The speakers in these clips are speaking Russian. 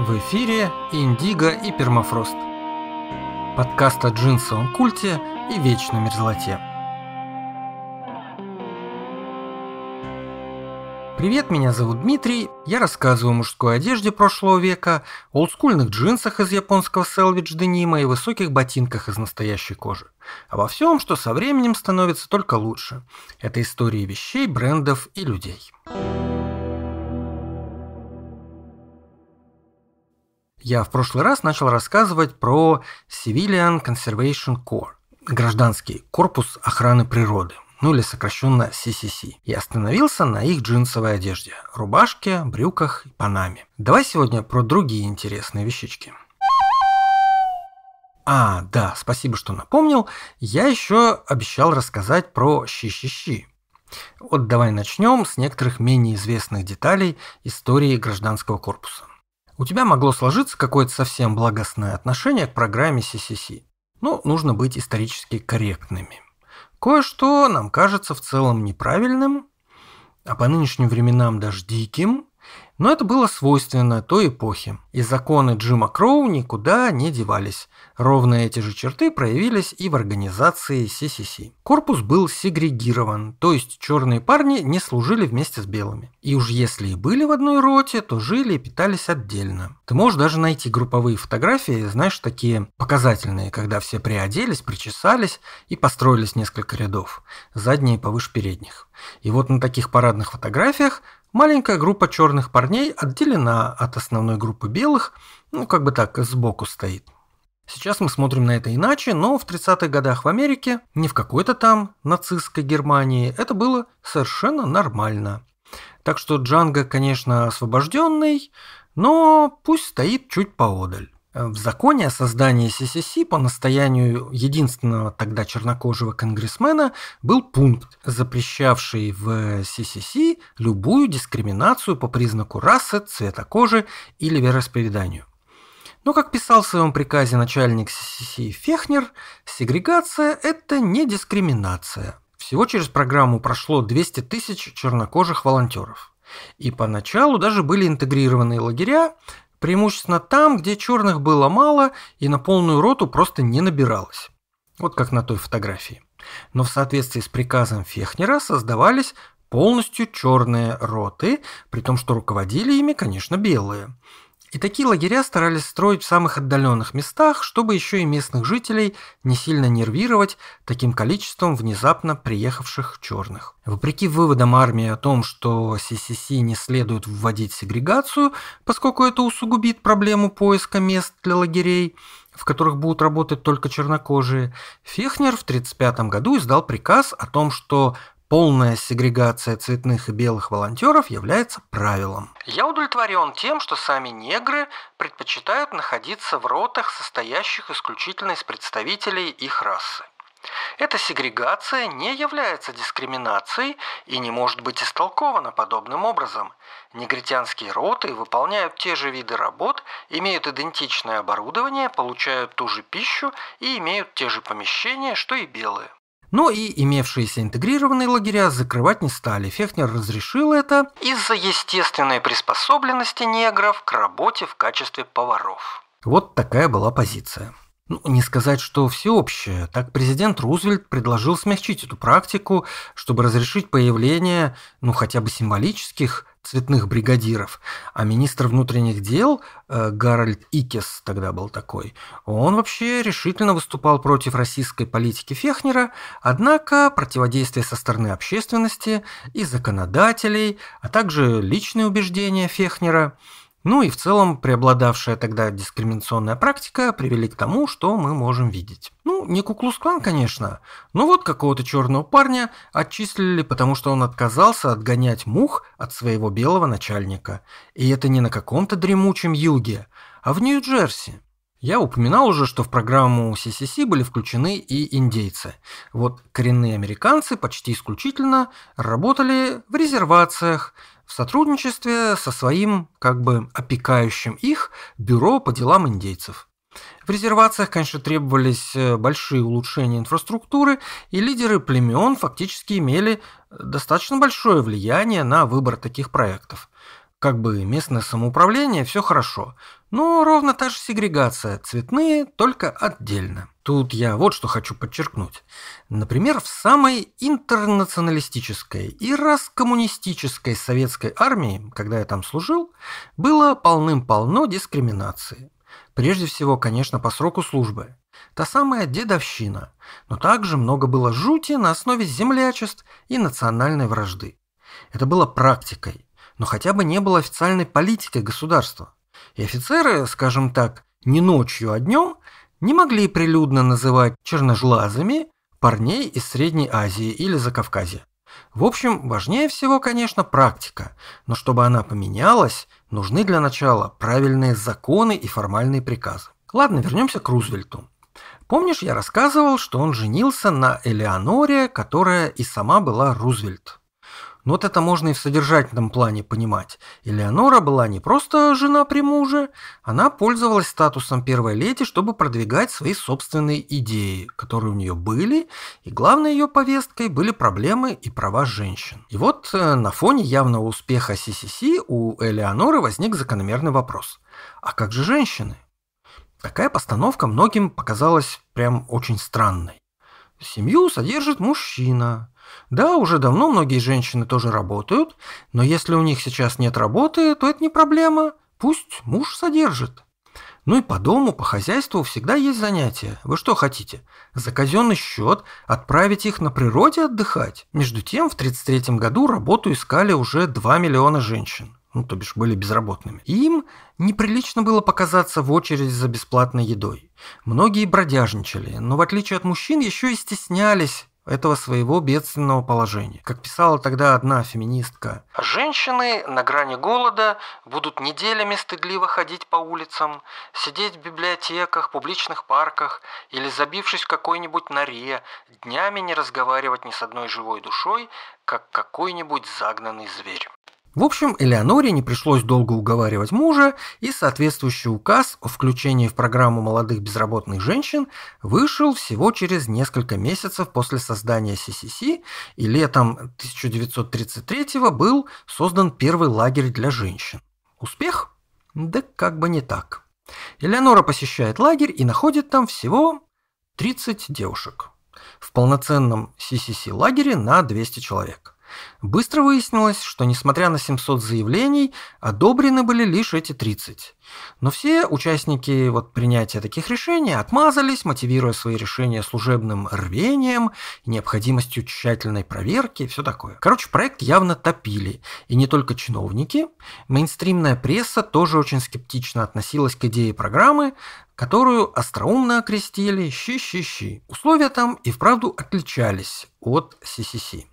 В эфире «Индиго и пермафрост». Подкаст о джинсовом культе и вечной мерзлоте. Привет, меня зовут Дмитрий. Я рассказываю о мужской одежде прошлого века, олдскульных джинсах из японского селвидж денима и высоких ботинках из настоящей кожи. Обо а всем, что со временем становится только лучше. Это истории вещей, брендов и людей. Музыка Я в прошлый раз начал рассказывать про Civilian Conservation Corps, гражданский корпус охраны природы, ну или сокращенно CCC, и остановился на их джинсовой одежде, рубашке, брюках и панаме. Давай сегодня про другие интересные вещички. А, да, спасибо, что напомнил. Я еще обещал рассказать про щи-щи-щи. Вот давай начнем с некоторых менее известных деталей истории гражданского корпуса у тебя могло сложиться какое-то совсем благостное отношение к программе CCC. Но ну, нужно быть исторически корректными. Кое-что нам кажется в целом неправильным, а по нынешним временам даже диким, но это было свойственно той эпохе. И законы Джима Кроу никуда не девались. Ровно эти же черты проявились и в организации CCC. Корпус был сегрегирован, то есть черные парни не служили вместе с белыми. И уж если и были в одной роте, то жили и питались отдельно. Ты можешь даже найти групповые фотографии, знаешь, такие показательные, когда все приоделись, причесались и построились несколько рядов, задние повыше передних. И вот на таких парадных фотографиях Маленькая группа черных парней отделена от основной группы белых, ну как бы так, сбоку стоит. Сейчас мы смотрим на это иначе, но в 30-х годах в Америке, не в какой-то там нацистской Германии, это было совершенно нормально. Так что Джанго, конечно, освобожденный, но пусть стоит чуть поодаль. Э, в законе о создании CCC по настоянию единственного тогда чернокожего конгрессмена был пункт, запрещавший в CCC любую дискриминацию по признаку расы, цвета кожи или вероисповеданию. Но, как писал в своем приказе начальник CCC Фехнер, сегрегация – это не дискриминация. Всего через программу прошло 200 тысяч чернокожих волонтеров. И поначалу даже были интегрированные лагеря, преимущественно там, где черных было мало и на полную роту просто не набиралось. Вот как на той фотографии. Но в соответствии с приказом Фехнера создавались полностью черные роты, при том, что руководили ими, конечно, белые. И такие лагеря старались строить в самых отдаленных местах, чтобы еще и местных жителей не сильно нервировать таким количеством внезапно приехавших черных. Вопреки выводам армии о том, что CCC не следует вводить сегрегацию, поскольку это усугубит проблему поиска мест для лагерей, в которых будут работать только чернокожие, Фехнер в 1935 году издал приказ о том, что Полная сегрегация цветных и белых волонтеров является правилом. Я удовлетворен тем, что сами негры предпочитают находиться в ротах, состоящих исключительно из представителей их расы. Эта сегрегация не является дискриминацией и не может быть истолкована подобным образом. Негритянские роты выполняют те же виды работ, имеют идентичное оборудование, получают ту же пищу и имеют те же помещения, что и белые. Но и имевшиеся интегрированные лагеря закрывать не стали. Фехнер разрешил это из-за естественной приспособленности негров к работе в качестве поваров. Вот такая была позиция. Ну, не сказать, что всеобщее. Так президент Рузвельт предложил смягчить эту практику, чтобы разрешить появление, ну, хотя бы символических цветных бригадиров. А министр внутренних дел, э, Гарольд Икес тогда был такой, он вообще решительно выступал против российской политики Фехнера, однако противодействие со стороны общественности и законодателей, а также личные убеждения Фехнера – ну и в целом преобладавшая тогда дискриминационная практика привели к тому, что мы можем видеть. Ну, не Куклус-клан, конечно, но вот какого-то черного парня отчислили, потому что он отказался отгонять мух от своего белого начальника. И это не на каком-то дремучем юге, а в Нью-Джерси. Я упоминал уже, что в программу CCC были включены и индейцы. Вот коренные американцы почти исключительно работали в резервациях, в сотрудничестве со своим, как бы опекающим их, бюро по делам индейцев. В резервациях, конечно, требовались э, большие улучшения инфраструктуры, и лидеры племен фактически имели э, достаточно большое влияние на выбор таких проектов. Как бы местное самоуправление, все хорошо, ну, ровно та же сегрегация, цветные только отдельно. Тут я вот что хочу подчеркнуть. Например, в самой интернационалистической и раскоммунистической советской армии, когда я там служил, было полным-полно дискриминации. Прежде всего, конечно, по сроку службы. Та самая дедовщина. Но также много было жути на основе землячеств и национальной вражды. Это было практикой, но хотя бы не было официальной политики государства и офицеры, скажем так, не ночью, а днем, не могли прилюдно называть черножлазами парней из Средней Азии или Закавказья. В общем, важнее всего, конечно, практика, но чтобы она поменялась, нужны для начала правильные законы и формальные приказы. Ладно, вернемся к Рузвельту. Помнишь, я рассказывал, что он женился на Элеоноре, которая и сама была Рузвельт. Но ну, вот это можно и в содержательном плане понимать. Элеонора была не просто жена при муже, она пользовалась статусом первой леди, чтобы продвигать свои собственные идеи, которые у нее были, и главной ее повесткой были проблемы и права женщин. И вот э, на фоне явного успеха CCC у Элеоноры возник закономерный вопрос. А как же женщины? Такая постановка многим показалась прям очень странной. Семью содержит мужчина. Да, уже давно многие женщины тоже работают, но если у них сейчас нет работы, то это не проблема. Пусть муж содержит. Ну и по дому, по хозяйству всегда есть занятия. Вы что хотите? За казенный счет отправить их на природе отдыхать? Между тем, в 1933 году работу искали уже 2 миллиона женщин ну, то бишь были безработными. им неприлично было показаться в очередь за бесплатной едой. Многие бродяжничали, но в отличие от мужчин еще и стеснялись этого своего бедственного положения. Как писала тогда одна феминистка, «Женщины на грани голода будут неделями стыдливо ходить по улицам, сидеть в библиотеках, публичных парках или, забившись в какой-нибудь норе, днями не разговаривать ни с одной живой душой, как какой-нибудь загнанный зверь». В общем, Элеоноре не пришлось долго уговаривать мужа, и соответствующий указ о включении в программу молодых безработных женщин вышел всего через несколько месяцев после создания CCC, и летом 1933 был создан первый лагерь для женщин. Успех? Да как бы не так. Элеонора посещает лагерь и находит там всего 30 девушек. В полноценном CCC лагере на 200 человек. Быстро выяснилось, что несмотря на 700 заявлений, одобрены были лишь эти 30. Но все участники вот принятия таких решений отмазались, мотивируя свои решения служебным рвением, необходимостью тщательной проверки и все такое. Короче, проект явно топили. И не только чиновники. Мейнстримная пресса тоже очень скептично относилась к идее программы, которую остроумно окрестили «щи-щи-щи». Условия там и вправду отличались от CCC.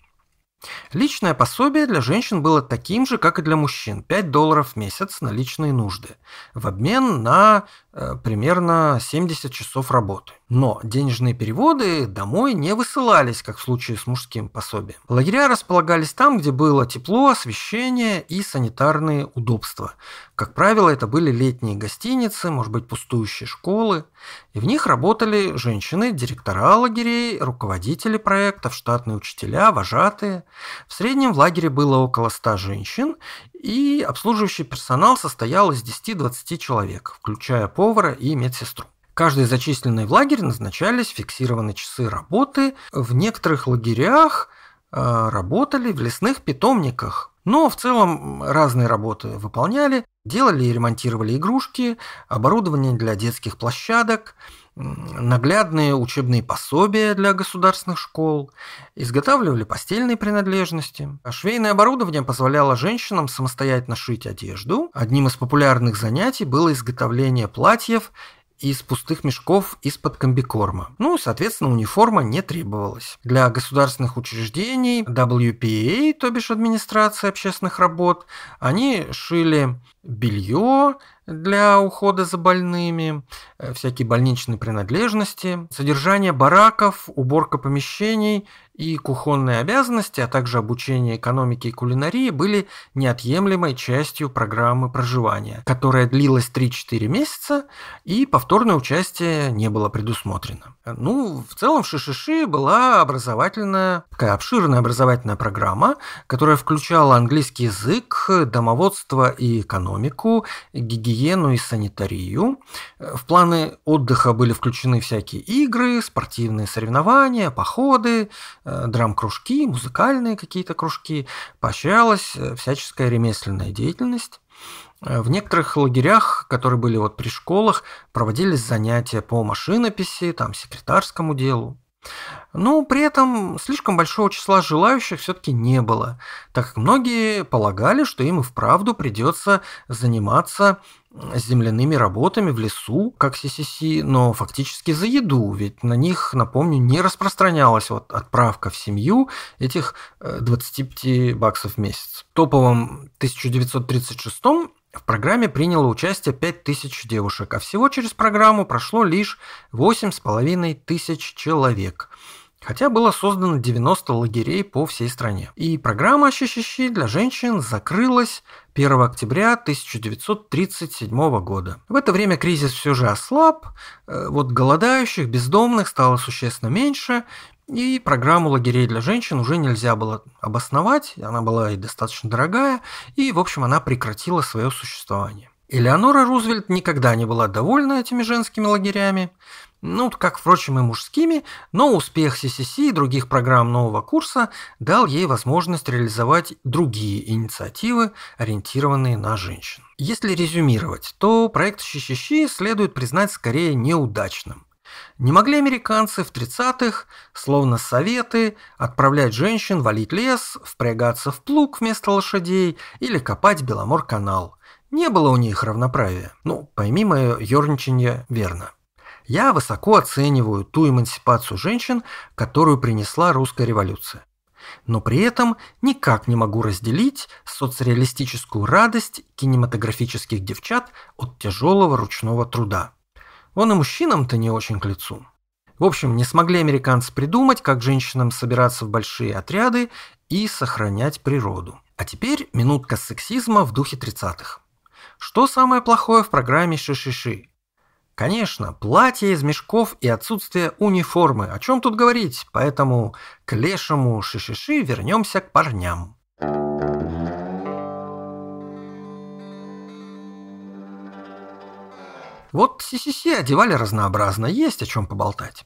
Личное пособие для женщин было таким же, как и для мужчин – 5 долларов в месяц на личные нужды, в обмен на э, примерно 70 часов работы. Но денежные переводы домой не высылались, как в случае с мужским пособием. Лагеря располагались там, где было тепло, освещение и санитарные удобства. Как правило, это были летние гостиницы, может быть, пустующие школы. И в них работали женщины, директора лагерей, руководители проектов, штатные учителя, вожатые. В среднем в лагере было около 100 женщин, и обслуживающий персонал состоял из 10-20 человек, включая повара и медсестру каждой зачисленной в лагерь назначались фиксированные часы работы. В некоторых лагерях э, работали в лесных питомниках. Но в целом разные работы выполняли, делали и ремонтировали игрушки, оборудование для детских площадок, наглядные учебные пособия для государственных школ, изготавливали постельные принадлежности. швейное оборудование позволяло женщинам самостоятельно шить одежду. Одним из популярных занятий было изготовление платьев из пустых мешков из-под комбикорма. Ну, соответственно, униформа не требовалась. Для государственных учреждений WPA, то бишь администрации общественных работ, они шили белье, для ухода за больными, э, всякие больничные принадлежности, содержание бараков, уборка помещений и кухонные обязанности, а также обучение экономике и кулинарии были неотъемлемой частью программы проживания, которая длилась 3-4 месяца, и повторное участие не было предусмотрено. Ну, в целом в Шишиши была образовательная, такая обширная образовательная программа, которая включала английский язык, домоводство и экономику, гигиену и санитарию. В планы отдыха были включены всякие игры, спортивные соревнования, походы, Э, драм-кружки, музыкальные какие-то кружки, поощрялась э, всяческая ремесленная деятельность. Э, в некоторых лагерях, которые были вот при школах, проводились занятия по машинописи, там, секретарскому делу. Но при этом слишком большого числа желающих все-таки не было, так как многие полагали, что им и вправду придется заниматься земляными работами в лесу, как CCC, но фактически за еду, ведь на них, напомню, не распространялась вот отправка в семью этих 25 э, баксов в месяц. В топовом 1936 в программе приняло участие 5000 девушек, а всего через программу прошло лишь 8,5 тысяч человек – Хотя было создано 90 лагерей по всей стране. И программа щи для женщин закрылась 1 октября 1937 года. В это время кризис все же ослаб, э, вот голодающих, бездомных стало существенно меньше, и программу лагерей для женщин уже нельзя было обосновать, она была и достаточно дорогая, и, в общем, она прекратила свое существование. Элеонора Рузвельт никогда не была довольна этими женскими лагерями ну, как, впрочем, и мужскими, но успех CCC и других программ нового курса дал ей возможность реализовать другие инициативы, ориентированные на женщин. Если резюмировать, то проект «Щищищи» следует признать скорее неудачным. Не могли американцы в 30-х, словно советы, отправлять женщин валить лес, впрягаться в плуг вместо лошадей или копать Беломор-канал. Не было у них равноправия. Ну, пойми мое ерничание верно. Я высоко оцениваю ту эмансипацию женщин, которую принесла русская революция. Но при этом никак не могу разделить соцреалистическую радость кинематографических девчат от тяжелого ручного труда. Он и мужчинам-то не очень к лицу. В общем, не смогли американцы придумать, как женщинам собираться в большие отряды и сохранять природу. А теперь минутка сексизма в духе 30-х. Что самое плохое в программе «Шишиши»? Конечно, платье из мешков и отсутствие униформы, о чем тут говорить, поэтому к лешему шишиши вернемся к парням. Вот CCC одевали разнообразно, есть о чем поболтать.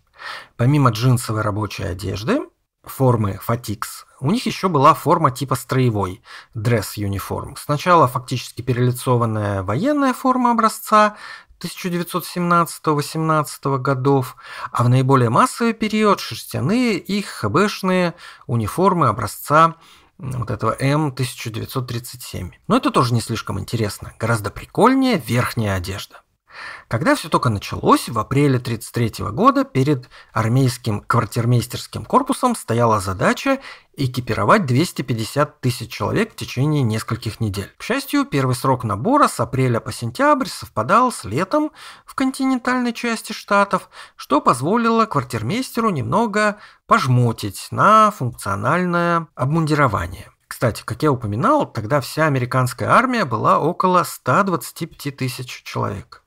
Помимо джинсовой рабочей одежды, формы фатикс, у них еще была форма типа строевой, дресс-юниформ. Сначала фактически перелицованная военная форма образца, 1917-18 годов, а в наиболее массовый период шерстяные и хбшные униформы образца вот этого М1937. Но это тоже не слишком интересно. Гораздо прикольнее верхняя одежда. Когда все только началось, в апреле 1933 года перед армейским квартирмейстерским корпусом стояла задача экипировать 250 тысяч человек в течение нескольких недель. К счастью, первый срок набора с апреля по сентябрь совпадал с летом в континентальной части штатов, что позволило квартирмейстеру немного пожмотить на функциональное обмундирование. Кстати, как я упоминал, тогда вся американская армия была около 125 тысяч человек.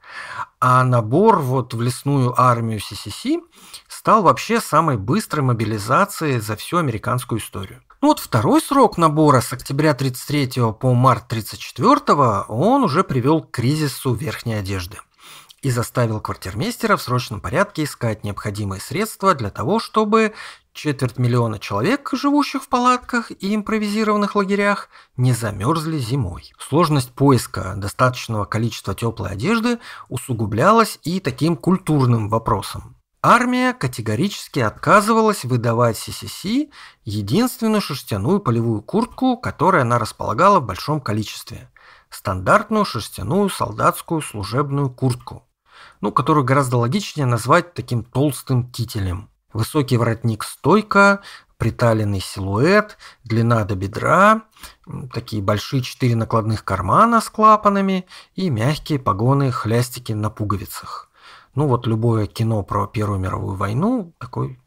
А набор вот в лесную армию CCC стал вообще самой быстрой мобилизацией за всю американскую историю. Ну вот второй срок набора с октября 33 по март 34 он уже привел к кризису верхней одежды и заставил квартирмейстера в срочном порядке искать необходимые средства для того, чтобы Четверть миллиона человек, живущих в палатках и импровизированных лагерях, не замерзли зимой. Сложность поиска достаточного количества теплой одежды усугублялась и таким культурным вопросом. Армия категорически отказывалась выдавать ССС единственную шерстяную полевую куртку, которую она располагала в большом количестве. Стандартную шерстяную солдатскую служебную куртку, ну, которую гораздо логичнее назвать таким толстым кителем. Высокий воротник стойка, приталенный силуэт, длина до бедра, такие большие четыре накладных кармана с клапанами и мягкие погоны-хлястики на пуговицах. Ну вот любое кино про Первую мировую войну, такой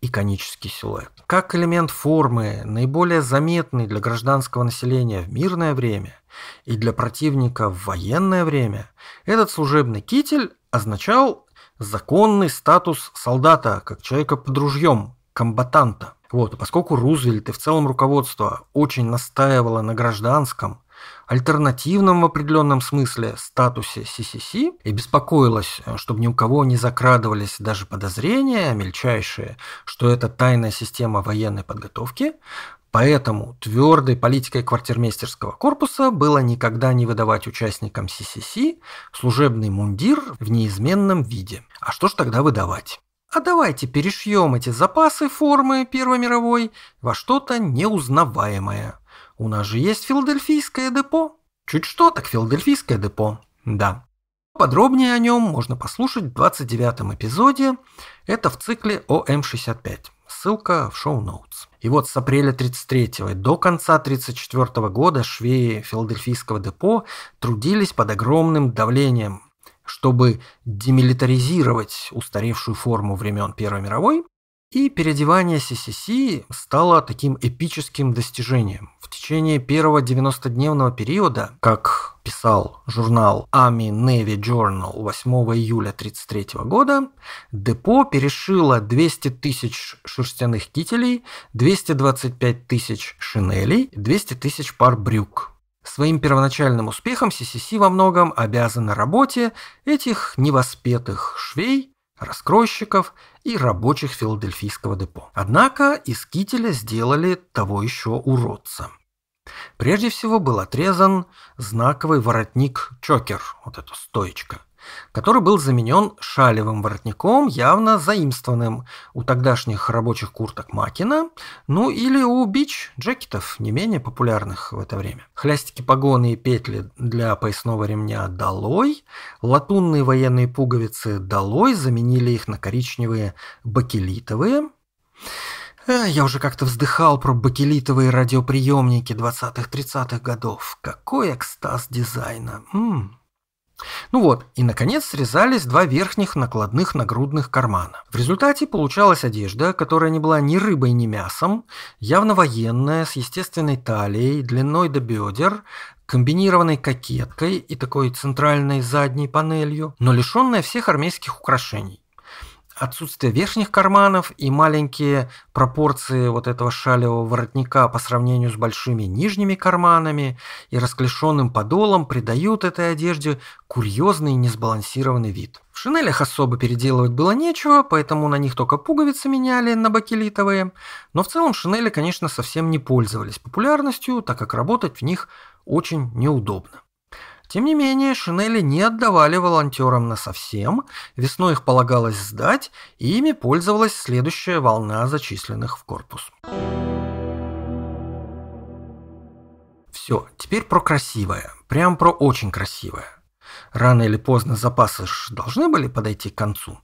иконический силуэт. Как элемент формы, наиболее заметный для гражданского населения в мирное время и для противника в военное время, этот служебный китель означал законный статус солдата, как человека под ружьем, комбатанта. Вот, поскольку Рузвельт и в целом руководство очень настаивало на гражданском, альтернативном в определенном смысле статусе CCC и беспокоилась, чтобы ни у кого не закрадывались даже подозрения мельчайшие, что это тайная система военной подготовки, Поэтому твердой политикой квартирмейстерского корпуса было никогда не выдавать участникам ССС служебный мундир в неизменном виде. А что ж тогда выдавать? А давайте перешьем эти запасы формы Первой мировой во что-то неузнаваемое. У нас же есть Филадельфийское депо. Чуть что, так Филадельфийское депо. Да. Подробнее о нем можно послушать в 29 эпизоде. Это в цикле о М65. Эм Ссылка в шоу-ноутс. И вот с апреля 33 до конца 34 года швеи Филадельфийского депо трудились под огромным давлением, чтобы демилитаризировать устаревшую форму времен Первой мировой и переодевание CCC стало таким эпическим достижением. В течение первого 90-дневного периода, как писал журнал Army Navy Journal 8 июля 1933 года, депо перешило 200 тысяч шерстяных кителей, 225 тысяч шинелей, 200 тысяч пар брюк. Своим первоначальным успехом CCC во многом обязана работе этих невоспетых швей, раскройщиков и рабочих филадельфийского депо. Однако из кителя сделали того еще уродца. Прежде всего был отрезан знаковый воротник-чокер, вот эта стоечка – который был заменен шалевым воротником, явно заимствованным у тогдашних рабочих курток Макина, ну или у бич-джекетов, не менее популярных в это время. Хлястики погоны и петли для поясного ремня долой, латунные военные пуговицы долой, заменили их на коричневые бакелитовые. Э, я уже как-то вздыхал про бакелитовые радиоприемники 20-30-х годов. Какой экстаз дизайна. М -м. Ну вот, и наконец срезались два верхних накладных нагрудных кармана. В результате получалась одежда, которая не была ни рыбой, ни мясом, явно военная, с естественной талией, длиной до бедер, комбинированной кокеткой и такой центральной задней панелью, но лишенная всех армейских украшений отсутствие верхних карманов и маленькие пропорции вот этого шалевого воротника по сравнению с большими нижними карманами и расклешенным подолом придают этой одежде курьезный и несбалансированный вид. В шинелях особо переделывать было нечего, поэтому на них только пуговицы меняли на бакелитовые, но в целом шинели, конечно, совсем не пользовались популярностью, так как работать в них очень неудобно. Тем не менее, шинели не отдавали волонтерам насовсем, весной их полагалось сдать, и ими пользовалась следующая волна зачисленных в корпус. Все, теперь про красивое. Прям про очень красивое. Рано или поздно запасы ж должны были подойти к концу.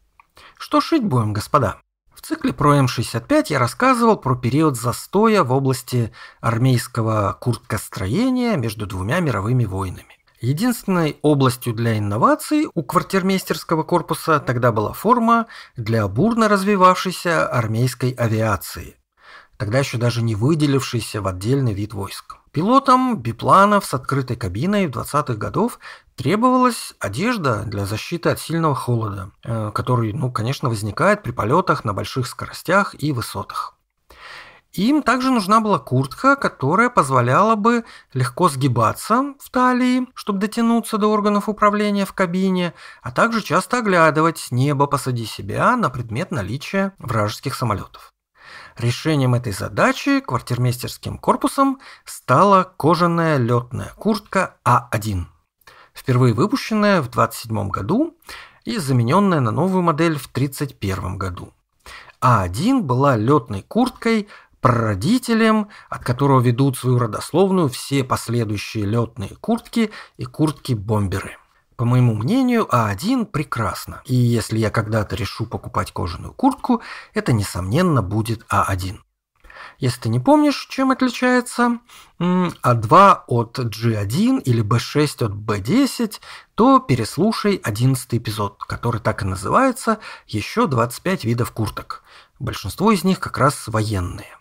Что шить будем, господа? В цикле про М-65 я рассказывал про период застоя в области армейского курткостроения между двумя мировыми войнами. Единственной областью для инноваций у квартирмейстерского корпуса тогда была форма для бурно развивавшейся армейской авиации, тогда еще даже не выделившейся в отдельный вид войск. Пилотам бипланов с открытой кабиной в 20-х годов требовалась одежда для защиты от сильного холода, э, который, ну, конечно, возникает при полетах на больших скоростях и высотах. Им также нужна была куртка, которая позволяла бы легко сгибаться в талии, чтобы дотянуться до органов управления в кабине, а также часто оглядывать небо посади себя на предмет наличия вражеских самолетов. Решением этой задачи квартирмейстерским корпусом стала кожаная летная куртка А1, впервые выпущенная в 1927 году и замененная на новую модель в 1931 году. А1 была летной курткой прародителем, от которого ведут свою родословную все последующие летные куртки и куртки-бомберы. По моему мнению, А1 прекрасно. И если я когда-то решу покупать кожаную куртку, это, несомненно, будет А1. Если ты не помнишь, чем отличается А2 от G1 или B6 от B10, то переслушай 11 эпизод, который так и называется «Еще 25 видов курток». Большинство из них как раз военные –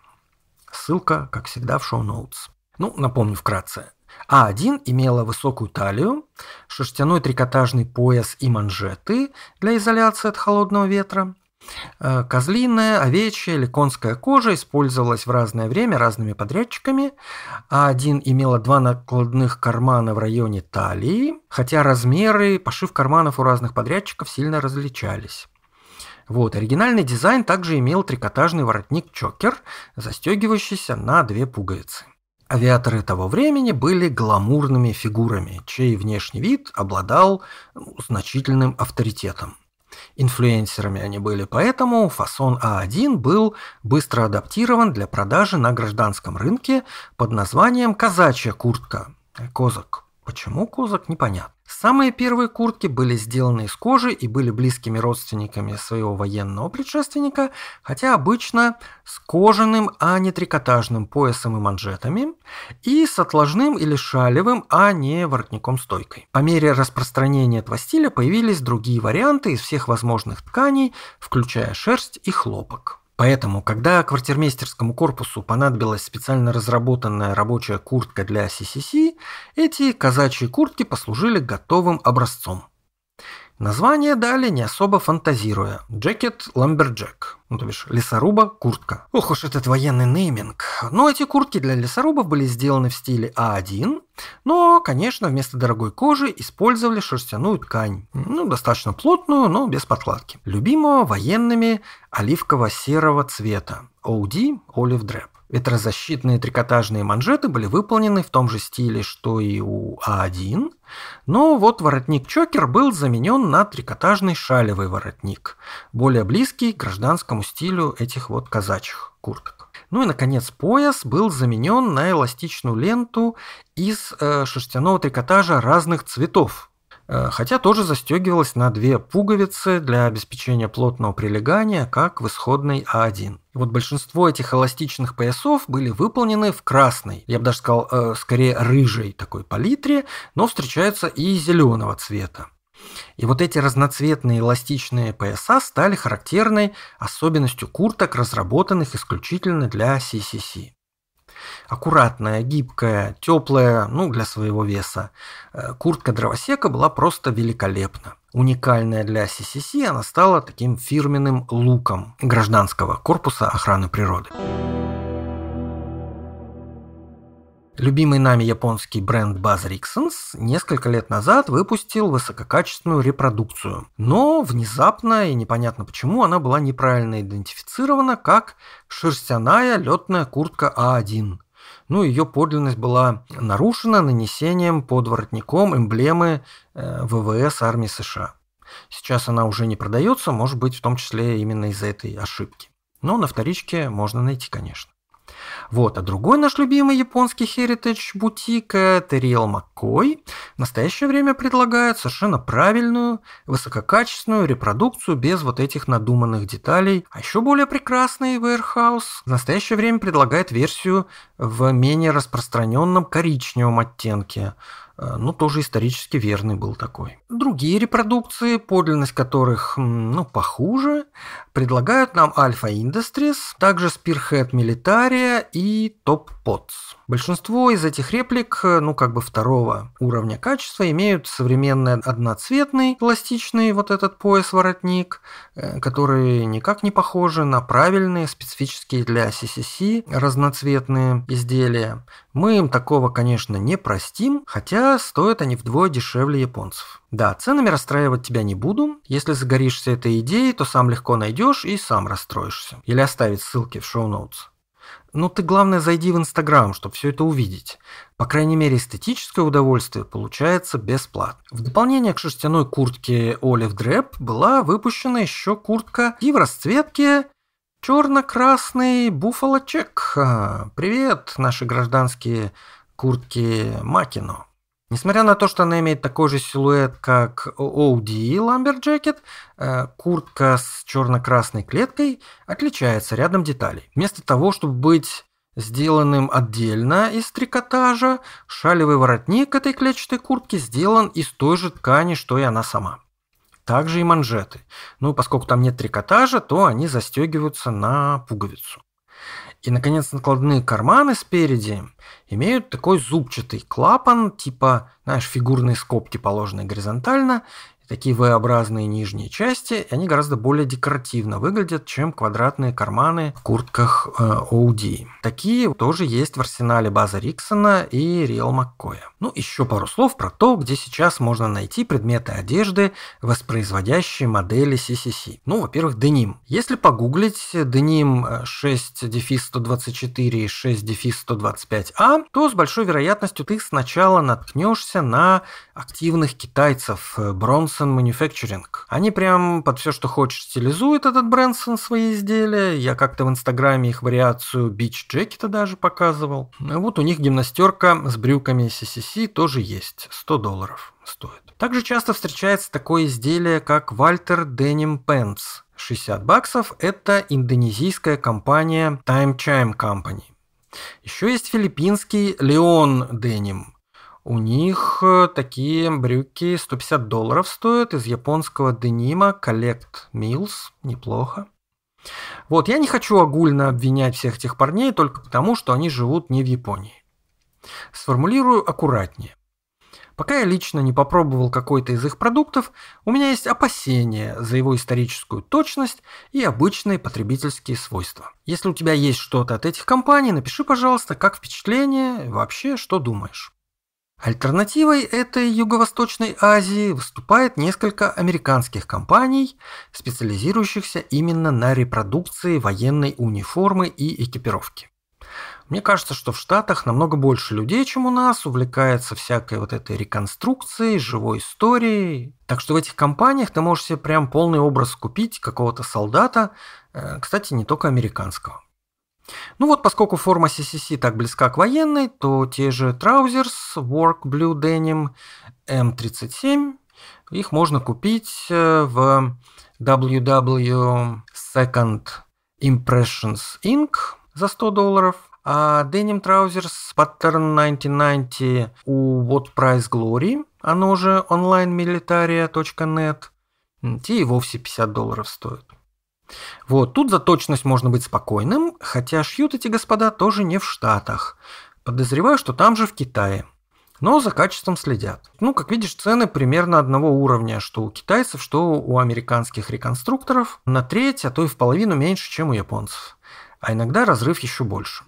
Ссылка, как всегда, в шоу-ноутс. Ну, напомню вкратце. А1 имела высокую талию, шерстяной трикотажный пояс и манжеты для изоляции от холодного ветра. Э, козлиная, овечья или конская кожа использовалась в разное время разными подрядчиками. А1 имела два накладных кармана в районе талии, хотя размеры пошив карманов у разных подрядчиков сильно различались. Вот, оригинальный дизайн также имел трикотажный воротник-чокер, застегивающийся на две пуговицы. Авиаторы того времени были гламурными фигурами, чей внешний вид обладал ну, значительным авторитетом. Инфлюенсерами они были, поэтому фасон А1 был быстро адаптирован для продажи на гражданском рынке под названием «казачья куртка» э, – «козак». Почему козак, непонятно. Самые первые куртки были сделаны из кожи и были близкими родственниками своего военного предшественника, хотя обычно с кожаным, а не трикотажным поясом и манжетами, и с отложным или шалевым, а не воротником-стойкой. По мере распространения этого стиля появились другие варианты из всех возможных тканей, включая шерсть и хлопок. Поэтому, когда квартирмейстерскому корпусу понадобилась специально разработанная рабочая куртка для CCC, эти казачьи куртки послужили готовым образцом – Название дали не особо фантазируя. Джекет Ламберджек, ну, то бишь лесоруба куртка. Ох уж этот военный нейминг. Но ну, эти куртки для лесорубов были сделаны в стиле А1, но, конечно, вместо дорогой кожи использовали шерстяную ткань. Ну, достаточно плотную, но без подкладки. Любимого военными оливково-серого цвета. OD Olive Drab. Ветрозащитные трикотажные манжеты были выполнены в том же стиле, что и у А1, но вот воротник-чокер был заменен на трикотажный шалевый воротник, более близкий к гражданскому стилю этих вот казачьих курток. Ну и, наконец, пояс был заменен на эластичную ленту из э, шерстяного трикотажа разных цветов, Э, хотя тоже застегивалась на две пуговицы для обеспечения плотного прилегания, как в исходной А1. И вот большинство этих эластичных поясов были выполнены в красной, я бы даже сказал, э, скорее рыжей такой палитре, но встречаются и зеленого цвета. И вот эти разноцветные эластичные пояса стали характерной особенностью курток, разработанных исключительно для CCC аккуратная, гибкая, теплая, ну, для своего веса. Э, куртка дровосека была просто великолепна. Уникальная для CCC, она стала таким фирменным луком гражданского корпуса охраны природы. Любимый нами японский бренд Buzz Rixons несколько лет назад выпустил высококачественную репродукцию, но внезапно и непонятно почему она была неправильно идентифицирована как шерстяная летная куртка А1. Ну, ее подлинность была нарушена нанесением под воротником эмблемы э, ВВС армии США. Сейчас она уже не продается, может быть, в том числе именно из-за этой ошибки. Но на вторичке можно найти, конечно. Вот, а другой наш любимый японский heritage бутик Терриел Маккой в настоящее время предлагает совершенно правильную, высококачественную репродукцию без вот этих надуманных деталей. А еще более прекрасный Warehouse в настоящее время предлагает версию в менее распространенном коричневом оттенке ну, тоже исторически верный был такой. Другие репродукции, подлинность которых, ну, похуже, предлагают нам Alpha Industries, также Spearhead Militaria и Top Pots. Большинство из этих реплик, э, ну, как бы второго уровня качества, имеют современный одноцветный пластичный вот этот пояс-воротник, э, который никак не похожи на правильные, специфические для CCC разноцветные изделия. Мы им такого, конечно, не простим, хотя стоят они вдвое дешевле японцев. Да, ценами расстраивать тебя не буду. Если загоришься этой идеей, то сам легко найдешь и сам расстроишься. Или оставить ссылки в шоу-ноутс. Но ну ты главное зайди в Инстаграм, чтобы все это увидеть. По крайней мере, эстетическое удовольствие получается бесплатно. В дополнение к шерстяной куртке Олив Дрэп была выпущена еще куртка и в расцветке черно-красный буфало чек. Привет, наши гражданские куртки Макино. Несмотря на то, что она имеет такой же силуэт, как ODE Lumberjacket, э, куртка с черно-красной клеткой отличается рядом деталей. Вместо того, чтобы быть сделанным отдельно из трикотажа, шалевый воротник этой клетчатой куртки сделан из той же ткани, что и она сама. Также и манжеты. Ну, поскольку там нет трикотажа, то они застегиваются на пуговицу. И, наконец, накладные карманы спереди имеют такой зубчатый клапан, типа, знаешь, фигурные скобки, положенные горизонтально, такие V-образные нижние части, и они гораздо более декоративно выглядят, чем квадратные карманы в куртках э, OD. Такие тоже есть в арсенале База Риксона и Риэл Маккоя. Ну, еще пару слов про то, где сейчас можно найти предметы одежды, воспроизводящие модели CCC. Ну, во-первых, деним. Если погуглить деним 6-124 и 6-125А, то с большой вероятностью ты сначала наткнешься на активных китайцев э, бронз Брэнсон Manufacturing. Они прям под все, что хочешь, стилизуют этот Брэнсон свои изделия. Я как-то в Инстаграме их вариацию Beach джекета даже показывал. Ну, вот у них гимнастерка с брюками CCC тоже есть. 100 долларов стоит. Также часто встречается такое изделие, как Walter Denim Pants. 60 баксов – это индонезийская компания Time Chime Company. Еще есть филиппинский Leon Denim – у них э, такие брюки 150 долларов стоят из японского денима Collect Mills. Неплохо. Вот, я не хочу огульно обвинять всех этих парней только потому, что они живут не в Японии. Сформулирую аккуратнее. Пока я лично не попробовал какой-то из их продуктов, у меня есть опасения за его историческую точность и обычные потребительские свойства. Если у тебя есть что-то от этих компаний, напиши, пожалуйста, как впечатление, вообще, что думаешь. Альтернативой этой Юго-Восточной Азии выступает несколько американских компаний, специализирующихся именно на репродукции военной униформы и экипировки. Мне кажется, что в Штатах намного больше людей, чем у нас, увлекается всякой вот этой реконструкцией, живой историей. Так что в этих компаниях ты можешь себе прям полный образ купить какого-то солдата, э, кстати, не только американского. Ну вот, поскольку форма CCC так близка к военной, то те же Trousers, Work Blue Denim, M37, их можно купить э, в WW Second Impressions Inc. за 100 долларов, а Denim Trousers Pattern 1990 у What Price Glory, оно же онлайн-милитария.net, те и вовсе 50 долларов стоят. Вот, тут за точность можно быть спокойным, хотя шьют эти господа тоже не в Штатах. Подозреваю, что там же в Китае. Но за качеством следят. Ну, как видишь, цены примерно одного уровня, что у китайцев, что у американских реконструкторов, на треть, а то и в половину меньше, чем у японцев. А иногда разрыв еще больше.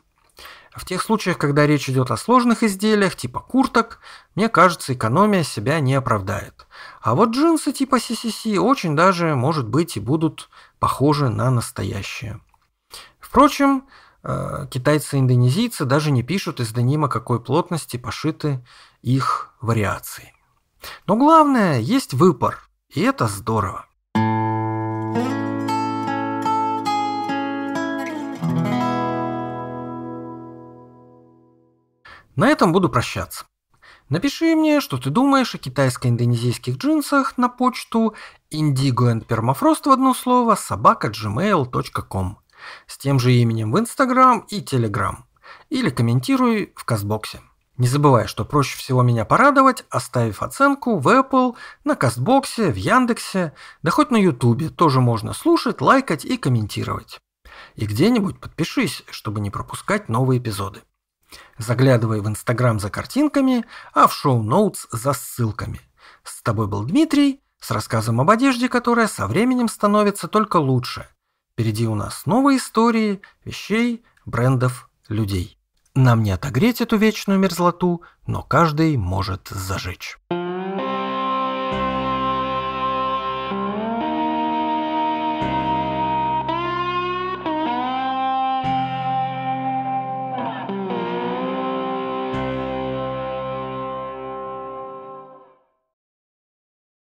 В тех случаях, когда речь идет о сложных изделиях, типа курток, мне кажется, экономия себя не оправдает. А вот джинсы типа CCC очень даже, может быть, и будут похоже на настоящее. Впрочем, э, китайцы и индонезийцы даже не пишут из денима, какой плотности пошиты их вариации. Но главное, есть выпор, и это здорово. На этом буду прощаться. Напиши мне, что ты думаешь о китайско-индонезийских джинсах на почту indigo and permafrost в одно слово собака gmail.com с тем же именем в Инстаграм и Телеграм. Или комментируй в Кастбоксе. Не забывай, что проще всего меня порадовать, оставив оценку в Apple, на Кастбоксе, в Яндексе, да хоть на Ютубе тоже можно слушать, лайкать и комментировать. И где-нибудь подпишись, чтобы не пропускать новые эпизоды. Заглядывай в Инстаграм за картинками, а в шоу-ноутс за ссылками. С тобой был Дмитрий с рассказом об одежде, которая со временем становится только лучше. Впереди у нас новые истории, вещей, брендов, людей. Нам не отогреть эту вечную мерзлоту, но каждый может зажечь.